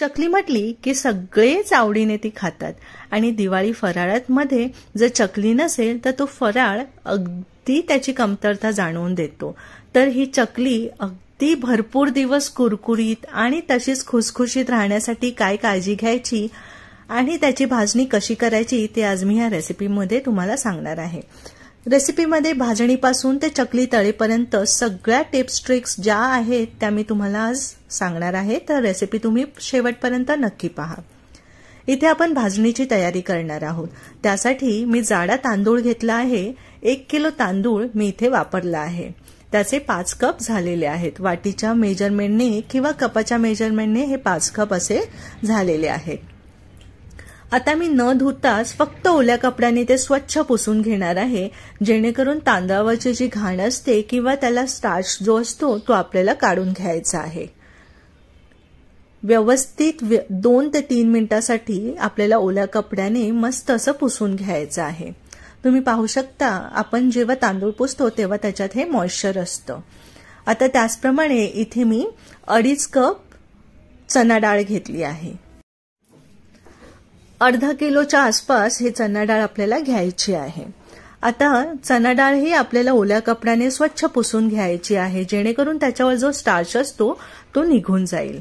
चकली म्हटली की सगळेच आवडीने ती खातात आणि दिवाळी फराळात मध्ये जर चकली नसेल तर तो फराळ अगदी त्याची कमतरता जाणवून देतो तर ही चकली अगदी भरपूर दिवस कुरकुरीत आणि तशीच खुसखुशीत राहण्यासाठी काय काळजी घ्यायची आणि त्याची भाजणी कशी करायची ते आज मी या रेसिपीमध्ये तुम्हाला सांगणार आहे रेसिपीमध्ये भाजणीपासून ते चकली तळेपर्यंत सगळ्या टिप्स ट्रिक्स ज्या आहेत त्या मी तुम्हाला आज सांगणार आहे तर रेसिपी तुम्ही शेवटपर्यंत नक्की पहा इथे आपण भाजणीची तयारी करणार आहोत त्यासाठी मी जाडा तांदूळ घेतला आहे एक किलो तांदूळ मी इथे वापरला आहे त्याचे पाच कप झालेले आहेत वाटीच्या मेजरमेंटने किंवा कपाच्या मेजरमेंटने हे पाच कप असे झालेले आहेत आता मी न धुताच फक्त ओल्या कपड्याने ते स्वच्छ पुसून घेणार आहे जेणेकरून तांदळावरची जी घाण असते किंवा त्याला स्टार्च जो असतो तो आपल्याला काढून घ्यायचा आहे व्यवस्थित दोन ते तीन मिनिटासाठी आपल्याला ओल्या कपड्याने मस्त असं पुसून घ्यायचं आहे तुम्ही पाहू शकता आपण जेव्हा तांदूळ पुसतो तेव्हा त्याच्यात हे मॉइश्चर असतं आता त्याचप्रमाणे इथे मी अडीच कप चना डाळ घेतली आहे अर्धा किलोच्या आसपास ही चना डाळ आपल्याला घ्यायची आहे आता चना डाळ ही आपल्याला ओल्या कपड्याने स्वच्छ पुसून घ्यायची आहे जेणेकरून त्याच्यावर जो स्टार्च असतो तो निघून जाईल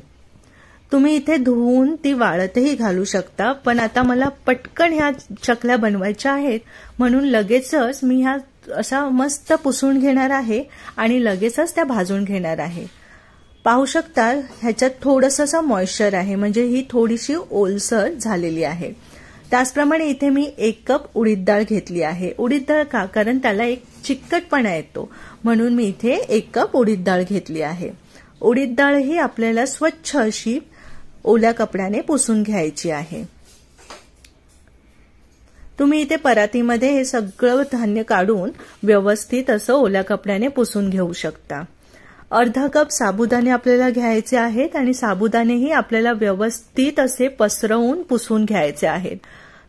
तुम्ही इथे धुवून ती वाळतही घालू शकता पण आता मला पटकन ह्या चकल्या बनवायच्या आहेत म्हणून लगेचच मी ह्या असा मस्त पुसून घेणार आहे आणि लगेचच त्या भाजून घेणार आहे पाहू शकता ह्याच्यात थोडंसं मॉइश्चर आहे म्हणजे ही थोडीशी ओलसर झालेली आहे त्याचप्रमाणे इथे मी एक कप उडीद डाळ घेतली आहे उडीद डाळ का कारण त्याला एक चिकटपणा येतो म्हणून मी इथे एक कप उडीद डाळ घेतली आहे उडीद डाळ ही आपल्याला स्वच्छ अशी ओल्या कपड्याने पुसून घ्यायची आहे तुम्ही इथे परातीमध्ये हे सगळं धान्य काढून व्यवस्थित असं ओल्या कपड्याने पुसून घेऊ शकता अर्धा कप साबुदाणे आपल्याला घ्यायचे आहेत आणि साबुदाणेही आपल्याला व्यवस्थित असे पसरवून पुसून घ्यायचे आहेत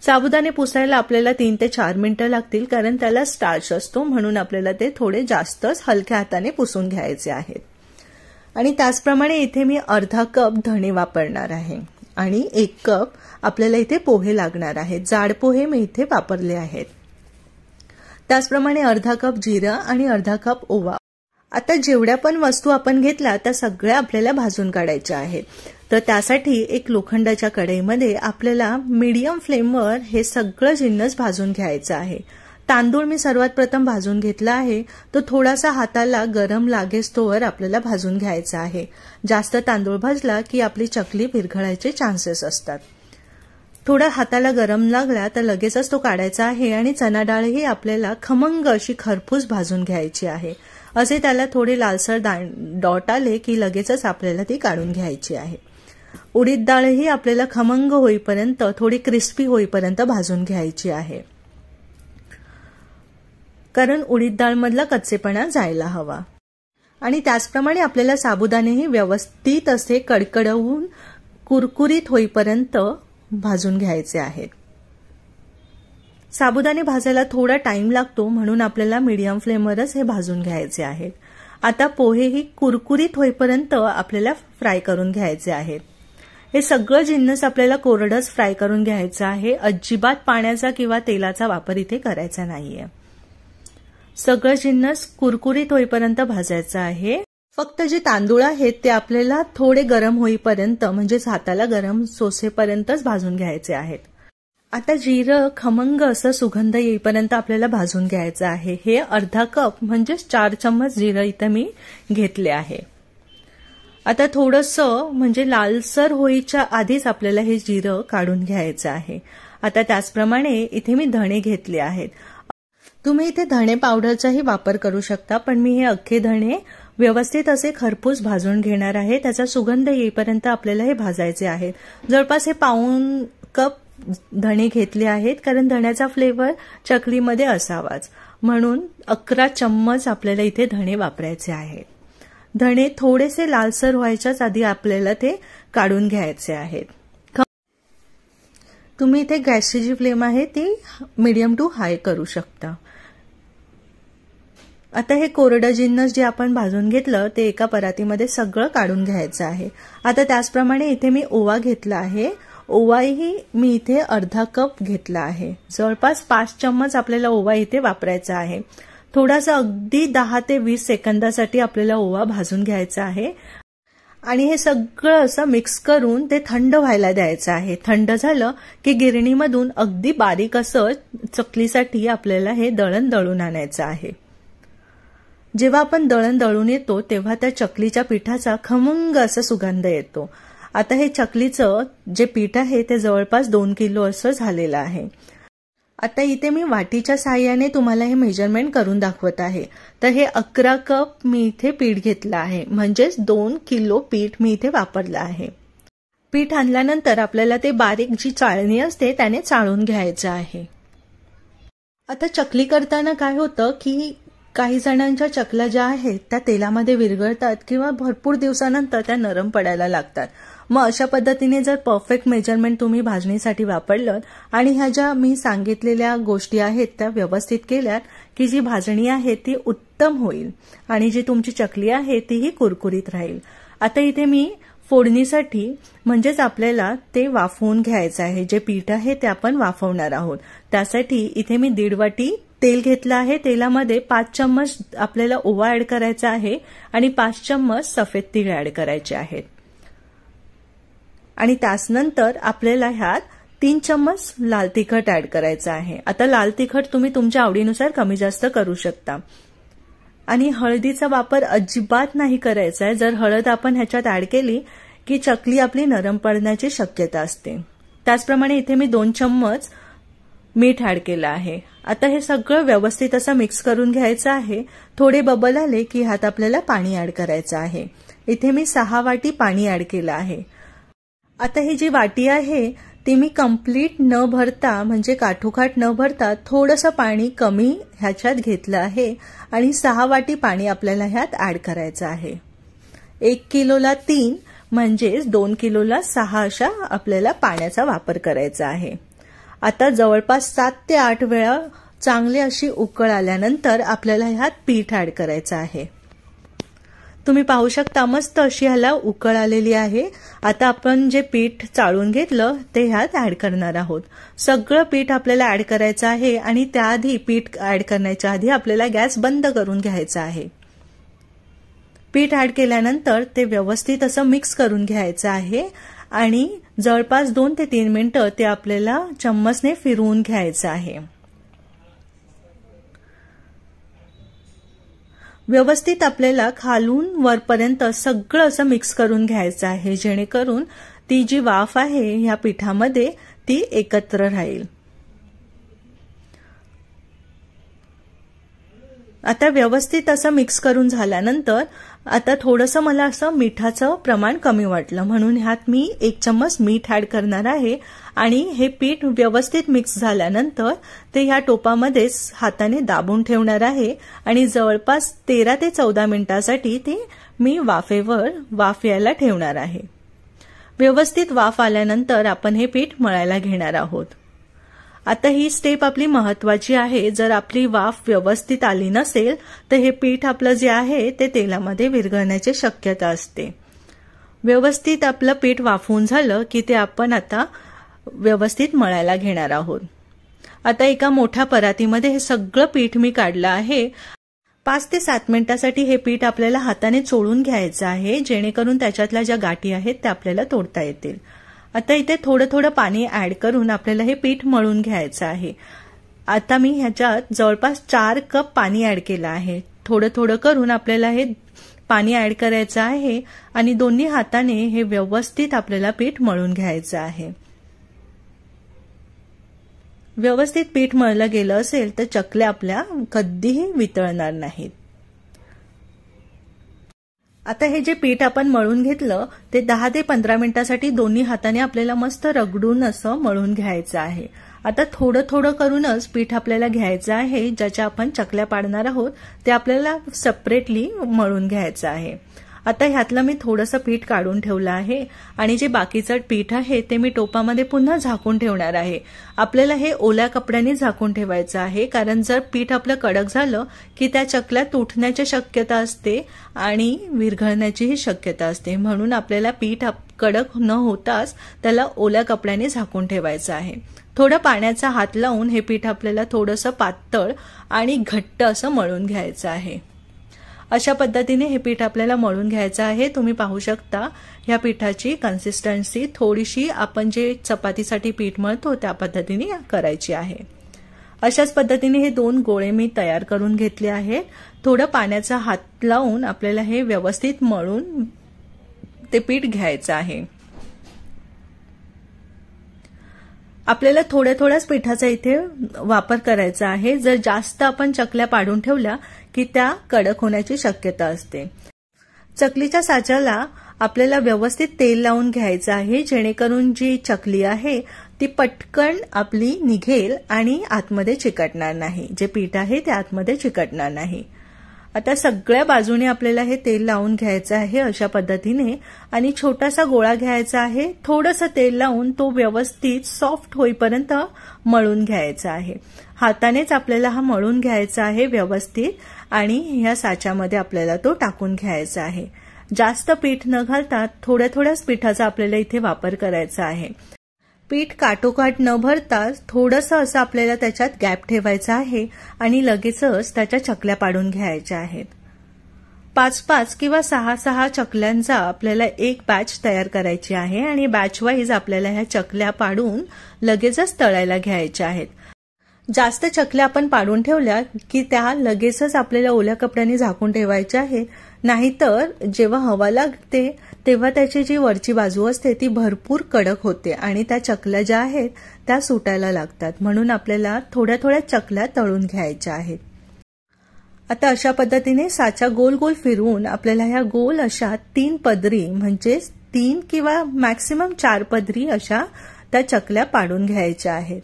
साबुदाणे पुसायला आपल्याला तीन ते चार मिनिटं लागतील कारण त्याला स्टार्च असतो म्हणून आपल्याला ते थोडे जास्तच हलक्या हाताने पुसून घ्यायचे आहेत आणि त्याचप्रमाणे इथे मी अर्धा कप धणे वापरणार आहे आणि एक कप आपल्याला इथे पोहे लागणार आहेत जाड पोहे मी इथे वापरले आहेत त्याचप्रमाणे अर्धा कप जिरा आणि अर्धा कप ओवा आता जेवढ्या पण वस्तू आपण घेतल्या त्या सगळ्या आपल्याला भाजून काढायच्या आहेत तर त्यासाठी एक लोखंडाच्या कढईमध्ये आपल्याला मीडियम फ्लेमवर हे सगळं जिन्नस भाजून घ्यायचं आहे तांदूळ मी सर्वात प्रथम भाजून घेतला आहे तो थोडासा हाताला गरम लागेस तोवर आपल्याला भाजून घ्यायचा आहे जास्त तांदूळ भाजला की आपली चकली विरघळायचे चान्सेस असतात थोडा हाताला गरम लागला तर लगेचच तो काढायचा आहे आणि चना डाळही आपल्याला खमंग अशी खरपूस भाजून घ्यायची आहे असे त्याला थोडे लालसर डॉट आले की लगेचच आपल्याला ती काढून घ्यायची आहे उडीद ही आपल्याला खमंग होईपर्यंत थोडी क्रिस्पी होईपर्यंत भाजून घ्यायची आहे कारण उडीद डाळमधला कच्चेपणा जायला हवा आणि त्याचप्रमाणे आपल्याला साबुदाणेही व्यवस्थित असे कडकडवून कुरकुरीत होईपर्यंत भाजून घ्यायचे आहेत साबुदाणे भाजायला थोडा टाइम लागतो म्हणून आपल्याला मीडियम फ्लेमवरच हे भाजून घ्यायचे आहेत आता पोहे ही कुरकुरीत होईपर्यंत आपल्याला फ्राय करून घ्यायचे आहेत हे सगळं जिन्नस आपल्याला कोरडच फ्राय करून घ्यायचं आहे अजिबात पाण्याचा किंवा तेलाचा वापर इथे करायचा नाहीये सगळं जिन्नस कुरकुरीत होईपर्यंत भाजायचं आहे फक्त जे तांदूळ आहेत ते आपल्याला थोडे गरम होईपर्यंत म्हणजेच हाताला गरम सोसेपर्यंतच भाजून घ्यायचे आहेत आता जिरं खमंग असं सुगंध येईपर्यंत आपल्याला भाजून घ्यायचं आहे हे अर्धा कप म्हणजेच चार चम्मच जिरं इथं मी घेतले आहे आता थोडस म्हणजे लालसर होईच्या आधीच आपल्याला हे जिरं काढून घ्यायचं आहे आता त्याचप्रमाणे इथे मी धणे घेतले आहेत तुम्ही इथे धणे पावडरचाही वापर करू शकता पण मी हे अख्खे धणे व्यवस्थित असे खरपूस भाजून घेणार आहे त्याचा सुगंध येईपर्यंत आपल्याला हे भाजायचे आहेत जवळपास हे पाऊन कप धणे घेतले आहेत कारण धण्याचा फ्लेवर चकलीमध्ये असावाच म्हणून अकरा चम्मच आपल्याला इथे धणे वापरायचे आहेत धणे थोडेसे लालसर व्हायच्याच आधी आपल्याला ते काढून घ्यायचे आहेत तुम्ही इथे गॅसची जी फ्लेम आहे ती मिडियम टू हाय करू शकता आता हे कोरडं जिन्नस जे आपण भाजून घेतलं ते एका परातीमध्ये सगळं काढून घ्यायचं आहे आता त्याचप्रमाणे इथे मी ओवा घेतला आहे ओवाही मी इथे अर्धा कप घेतला आहे जवळपास पाच चम्मच आपल्याला ओवा इथे वापरायचा आहे थोडासा अगदी दहा ते वीस सेकंदासाठी आपल्याला ओवा भाजून घ्यायचा आहे आणि हे सगळं असं मिक्स करून ते थंड व्हायला द्यायचं आहे थंड झालं की गिरणीमधून अगदी बारीक असं चकलीसाठी आपल्याला हे दळण दळून आणायचं आहे जेव्हा आपण दळण दळून येतो तेव्हा त्या चकलीच्या पिठाचा खमंग असा सुगंध येतो आता हे चकलीचं जे पीठ आहे ते जवळपास दोन किलो असं झालेलं आहे आता इथे मी वाटीच्या साह्याने तुम्हाला हे मेजरमेंट करून दाखवत आहे तर हे अकरा कप मी इथे पीठ घेतलं आहे म्हणजेच दोन किलो पीठ मी इथे वापरलं आहे पीठ आणल्यानंतर आपल्याला ते बारीक जी चाळणी असते त्याने चाळून घ्यायचं आहे आता चकली करताना काय होतं की काही जणांच्या चकल्या ज्या आहेत त्या तेलामध्ये विरघळतात किंवा भरपूर दिवसानंतर त्या नरम पडायला लागतात मग अशा पद्धतीने जर परफेक्ट मेजरमेंट तुम्ही भाजणीसाठी वापरलं आणि ह्या ज्या मी सांगितलेल्या गोष्टी आहेत त्या व्यवस्थित केल्यात की जी भाजणी आहे ती उत्तम होईल आणि जी तुमची चकली आहे तीही कुरकुरीत राहील आता इथे मी फोडणीसाठी म्हणजेच आपल्याला ते वाफवून घ्यायचं आहे जे पीठ आहे ते आपण वाफवणार आहोत त्यासाठी इथे मी दीड वाटी तेल घेतलं आहे तेलामध्ये पाच चम्मच आपल्याला ओवा ऍड करायचा आहे आणि पाच चम्मच सफेद तीळ ऍड करायचे आहेत आणि त्याचनंतर आपल्याला ह्यात तीन चम्मच लाल तिखट ऍड करायचं आहे आता लाल तिखट तुम्ही तुमच्या आवडीनुसार कमी जास्त करू शकता आणि हळदीचा वापर अजिबात नाही करायचा आहे जर हळद आपण ह्याच्यात ऍड केली की चकली आपली नरम पडण्याची शक्यता असते त्याचप्रमाणे इथे मी दोन चम्मच मीठ ऍड केलं आहे आता हे सगळं व्यवस्थित असं मिक्स करून घ्यायचं आहे थोडे बबल आले की ह्यात आपल्याला पाणी ऍड करायचं आहे इथे मी सहा वाटी पाणी ऍड केलं आहे आता ही जी वाटी आहे ती मी कम्प्लीट न भरता म्हणजे काठोकाठ न भरता थोडंसं पाणी कमी ह्याच्यात घेतलं आहे आणि सहा वाटी पाणी आपल्याला ह्यात ॲड करायचं आहे एक किलोला तीन म्हणजेच दोन किलोला सहा अशा आपल्याला पाण्याचा वापर करायचा आहे आता जवळपास सात ते आठ वेळा चांगली अशी उकळ आल्यानंतर आपल्याला ह्यात पीठ ॲड करायचं आहे तुम्ही पाहू शकता मस्त अशी ह्याला उकळ आलेली आहे आता आपण जे पीठ चाळून घेतलं ते ह्यात ऍड करणार आहोत सगळं पीठ आपल्याला ऍड करायचं आहे आणि त्याआधी पीठ ऍड करण्याच्या आधी आपल्याला गॅस बंद करून घ्यायचा आहे पीठ ऍड केल्यानंतर ते व्यवस्थित असं मिक्स करून घ्यायचं आहे आणि जवळपास दोन ते तीन मिनिटं ते आपल्याला चम्मचने फिरवून घ्यायचं आहे व्यवस्थित आपल्याला खालून वरपर्यंत सगळं असं मिक्स करून घ्यायचं आहे जेणेकरून ती जी वाफ आहे ह्या पिठामध्ये ती एकत्र राहील आता व्यवस्थित असं मिक्स करून झाल्यानंतर आता थोडंसं मला असं मिठाचं प्रमाण कमी वाटलं म्हणून ह्यात मी एक चम्मच मीठ ऍड करणार आहे आणि हे पीठ व्यवस्थित मिक्स झाल्यानंतर ते ह्या टोपामध्येच हाताने दाबून ठेवणार आहे आणि जवळपास तेरा ते चौदा मिनिटांसाठी ते मी वाफेवर वाफ यायला ठेवणार आहे व्यवस्थित वाफ आल्यानंतर आपण हे पीठ मळायला घेणार आहोत आता ही स्टेप आपली महत्वाची आहे जर आपली वाफ व्यवस्थित आली नसेल तर हे पीठ आपलं जे आहे ते तेलामध्ये विरघळण्याची शक्यता असते व्यवस्थित आपलं पीठ वाफवून झालं की ते आपण आता व्यवस्थित मळायला घेणार आहोत आता एका मोठ्या परातीमध्ये हे सगळं पीठ मी काढलं आहे पाच ते सात मिनिटासाठी हे पीठ आपल्याला हाताने चोळून घ्यायचं आहे जेणेकरून त्याच्यातल्या ज्या गाठी आहेत त्या आपल्याला तोडता येतील आता इथे थोडं थोडं पाणी ऍड करून आपल्याला हे पीठ मळून घ्यायचं आहे आता मी ह्याच्यात जवळपास चार कप पाणी ऍड केलं आहे थोडं थोडं करून आपल्याला हे पाणी ऍड करायचं आहे आणि दोन्ही हाताने हे व्यवस्थित आपल्याला पीठ मळून घ्यायचं आहे व्यवस्थित पीठ मळलं गेलं असेल तर चकल्या आपल्या कधीही वितळणार नाहीत आता हे जे पीठ आपण मळून घेतलं ते दहा ते पंधरा मिनिटांसाठी दोन्ही हाताने आपल्याला मस्त रगडून असं मळून घ्यायचं आहे आता थोडं थोडं करूनच पीठ आपल्याला घ्यायचं आहे ज्याच्या आपण चकल्या पाडणार आहोत ते आपल्याला सेपरेटली मळून घ्यायचं आहे आता ह्यातलं मी थोडंसं पीठ काढून ठेवलं आहे आणि जे बाकीचं पीठ आहे ते मी टोपामध्ये पुन्हा झाकून ठेवणार आहे आपल्याला हे ओल्या कपड्याने झाकून ठेवायचं आहे कारण जर पीठ आपलं कडक झालं की त्या चकल्या तुटण्याची शक्यता असते आणि विरघळण्याचीही शक्यता असते म्हणून आपल्याला पीठ कडक न होताच त्याला ओल्या कपड्याने झाकून ठेवायचं आहे थोडं पाण्याचा हात लावून हे पीठ आपल्याला थोडंसं पातळ आणि घट्ट असं मळून घ्यायचं आहे अशा पद्धतीने हे पीठ आपल्याला मळून घ्यायचं आहे तुम्ही पाहू शकता ह्या पिठाची कन्सिस्टन्सी थोडीशी आपण जे चपातीसाठी पीठ मळतो त्या पद्धतीने करायची आहे अशाच पद्धतीने हे दोन गोळे मी तयार करून घेतले आहेत थोडं पाण्याचा हात लावून आपल्याला हे व्यवस्थित मळून ते पीठ घ्यायचं आहे आपल्याला थोड्या थोड्याच पिठाचा इथे वापर करायचा आहे जर जास्त आपण चकल्या पाडून ठेवल्या की त्या कडक होण्याची शक्यता असते चकलीच्या साच्याला आपल्याला व्यवस्थित तेल लावून घ्यायचं आहे जेणेकरून जी चकली आहे ती पटकन आपली निघेल आणि आतमध्ये चिकटणार नाही जे पीठ आहे ते आतमध्ये चिकटणार नाही आता सगळ्या बाजूने आपल्याला हे तेल लावून घ्यायचं आहे अशा पद्धतीने आणि छोटासा गोळा घ्यायचा आहे थोडंसं तेल लावून तो व्यवस्थित सॉफ्ट होईपर्यंत मळून घ्यायचा आहे हातानेच आपल्याला हा मळून घ्यायचा आहे व्यवस्थित आणि ह्या साच्यामध्ये आपल्याला तो टाकून घ्यायचा आहे जास्त पीठ न घालता थोड्या थोड्याच पिठाचा आपल्याला इथे वापर करायचा आहे पीठ काटोकाट न भरता थोडंसं असं आपल्याला त्याच्यात गॅप ठेवायचा आहे आणि लगेचच त्याच्या चकल्या पाडून घ्यायच्या आहेत पाच पाच किंवा सहा सहा चकल्यांचा आपल्याला एक बॅच तयार करायची आहे आणि बॅच वाईज आपल्याला ह्या चकल्या पाडून लगेचच तळायला घ्यायच्या आहेत जास्त चकल्या आपण पाडून ठेवल्या की त्या लगेचच आपल्याला ओल्या कपड्याने झाकून ठेवायच्या आहेत नाहीतर जेव्हा हवा लागते तेव्हा त्याची जी वरची बाजू असते ती भरपूर कडक होते आणि त्या चकल्या ज्या आहेत त्या सुटायला लागतात म्हणून आपल्याला थोड्या थोड्या चकल्या तळून घ्यायच्या आहेत आता अशा पद्धतीने साचा गोल गोल फिरवून आपल्याला ह्या गोल अशा तीन पदरी म्हणजेच तीन किंवा मॅक्सिमम चार पदरी अशा त्या चकल्या पाडून घ्यायच्या आहेत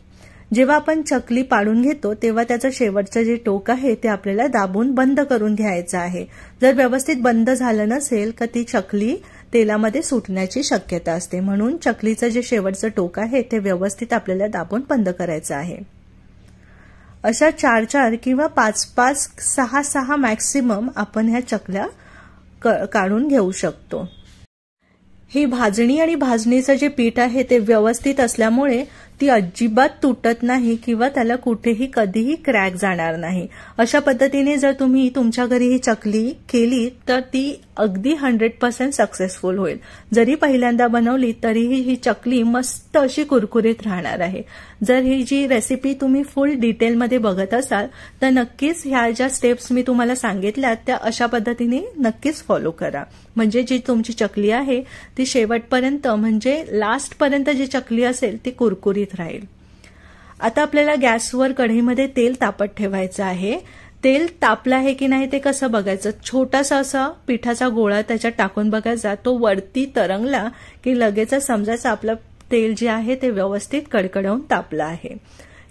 जेव्हा आपण चकली पाडून घेतो तेव्हा त्याचं शेवटचं जे टोक आहे ते आपल्याला दाबून बंद करून घ्यायचं आहे जर व्यवस्थित बंद झालं नसेल तर ती चकली तेलामध्ये सुटण्याची शक्यता असते म्हणून चकलीचं जे शेवटचं टोक आहे ते व्यवस्थित आपल्याला दाबून बंद करायचं आहे अशा चार चार किंवा पाच पाच सहा सहा मॅक्सिमम आपण ह्या चकल्या काढून घेऊ शकतो ही भाजणी आणि भाजणीचं जे पीठ आहे ते व्यवस्थित असल्यामुळे ती अजिबात तुटत नाही किंवा त्याला कुठेही कधीही क्रॅक जाणार नाही अशा पद्धतीने जर तुम्ही तुमच्या घरी ही चकली केली तर ती अगदी हंड्रेड पर्सेंट सक्सेसफुल होईल जरी पहिल्यांदा बनवली तरीही ही चकली मस्त अशी कुरकुरीत राहणार आहे जर ही जी रेसिपी तुम्ही फुल डिटेलमध्ये बघत असाल तर नक्कीच ह्या ज्या स्टेप्स मी तुम्हाला सांगितल्या त्या अशा पद्धतीने नक्कीच फॉलो करा म्हणजे जी तुमची चकली आहे ती शेवटपर्यंत म्हणजे लास्टपर्यंत जी चकली असेल ती कुरकुरीत राहील आता आपल्याला गॅसवर कढईमध्ये तेल तापत ठेवायचं आहे तेल तापलं आहे की नाही ते कसं बघायचं छोटासा असा पिठाचा गोळा त्याच्यात टाकून बघायचा तो वरती तरंगला की लगेच समजायचं आपलं तेल जे आहे ते व्यवस्थित कडकडवून तापलं आहे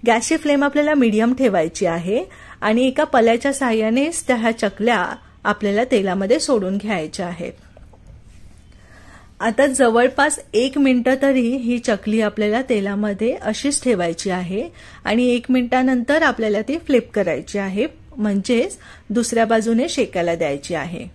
गॅसची फ्लेम आपल्याला मीडियम ठेवायची आहे आणि एका पल्याच्या साह्यानेच त्या ह्या चकल्या आपल्याला तेलामध्ये सोडून घ्यायच्या आहेत आता जवळपास एक मिनिट तरी ही चकली आपल्याला तेलामध्ये अशीच ठेवायची आहे आणि एक मिनिटानंतर आपल्याला ती फ्लिप करायची आहे म्हणजेच दुसऱ्या बाजूने शेकायला द्यायची आहे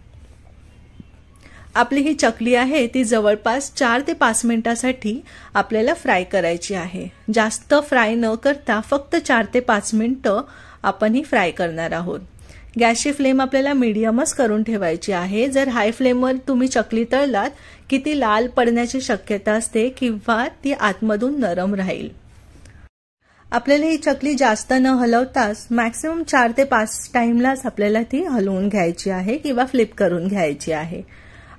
आपली ही चकली आहे ती जवळपास चार ते पाच मिनिटासाठी आपल्याला फ्राय करायची आहे जास्त फ्राय न करता फक्त चार ते पाच मिनिटं आपण ही फ्राय करणार आहोत गॅसची फ्लेम आपल्याला मीडियमच करून ठेवायची आहे जर हाय फ्लेमवर तुम्ही चकली तळलात की ती लाल पडण्याची शक्यता असते किंवा ती आतमधून नरम राहील आपल्याला ही चकली जास्त न हलवताच मॅक्सिमम चार ते पाच टाइमलाच आपल्याला ती हलवून घ्यायची आहे किंवा फ्लिप करून घ्यायची आहे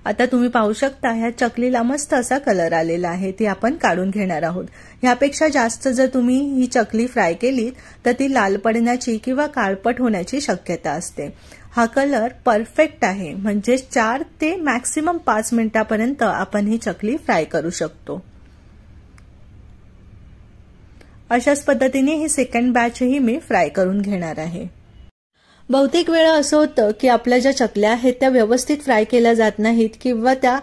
आता तुम्ही पाहू शकता ह्या चकलीला मस्त असा कलर आलेला आहे ती आपण काढून घेणार आहोत ह्यापेक्षा जास्त जर तुम्ही ही चकली फ्राय केली तर ती लाल पडण्याची किंवा काळपट होण्याची शक्यता असते हा कलर परफेक्ट आहे म्हणजे चार ते मॅक्सिमम पाच मिनिटापर्यंत आपण ही चकली फ्राय करू शकतो अशाच पद्धतीने ही सेकंड बॅचही मी फ्राय करून घेणार आहे बहुतेक वेळा असं होतं की आपल्या ज्या चकल्या आहेत त्या व्यवस्थित फ्राय केल्या जात नाहीत किंवा त्या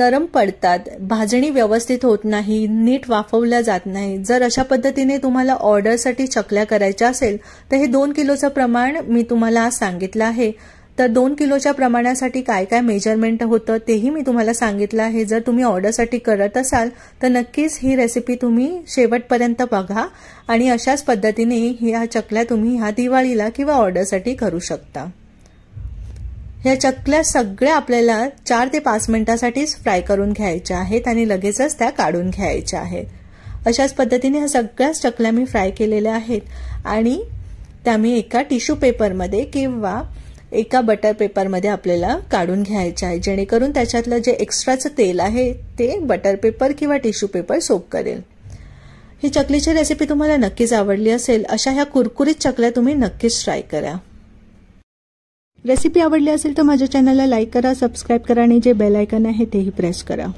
नरम पडतात भाजणी व्यवस्थित होत नाही नीट वाफवल्या जात नाही जर अशा पद्धतीने तुम्हाला ऑर्डरसाठी चकल्या करायच्या असेल तर हे दोन किलोचं प्रमाण मी तुम्हाला आज सांगितलं आहे तर दोन किलोच्या प्रमाणासाठी काय काय मेजरमेंट होतं तेही मी तुम्हाला सांगितलं आहे जर तुम्ही ऑर्डरसाठी करत असाल तर नक्कीच ही रेसिपी तुम्ही शेवटपर्यंत बघा आणि अशाच पद्धतीने ह्या चकल्या तुम्ही ह्या दिवाळीला किंवा ऑर्डरसाठी करू शकता ह्या चकल्या सगळ्या आपल्याला चार ते पाच मिनिटासाठीच फ्राय करून घ्यायच्या आहेत आणि लगेचच त्या काढून घ्यायच्या आहेत अशाच पद्धतीने ह्या सगळ्याच चकल्या मी फ्राय केलेल्या आहेत आणि त्या मी एका टिश्यू पेपरमध्ये किंवा एका बटर पेपरमध्ये आपल्याला काढून घ्यायचं आहे जेणेकरून त्याच्यातलं जे एक्स्ट्राचं तेल आहे ते बटर पेपर किंवा टिश्यू पेपर सोप करेल ही चकलीची रेसिपी तुम्हाला नक्कीच आवडली असेल अशा ह्या कुरकुरीत चकल्या तुम्ही नक्कीच ट्राय करा रेसिपी आवडली असेल तर माझ्या चॅनलला लाईक करा सबस्क्राईब करा आणि जे बेल आयकन आहे तेही प्रेस करा